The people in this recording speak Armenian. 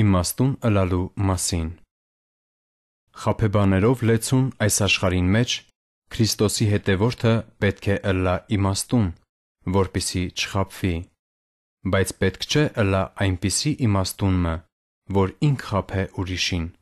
Իմաստուն ըլալու մասին Խաբեբաներով լեցուն այս աշխարհին մեջ Քրիստոսի հետևորդը պետք է ըլլա իմաստուն, որպիսի չխաբվի։ Բայց պետք չէ ըլլա այնպիսի իմաստունը, որ ինք խաբե ուրիշին։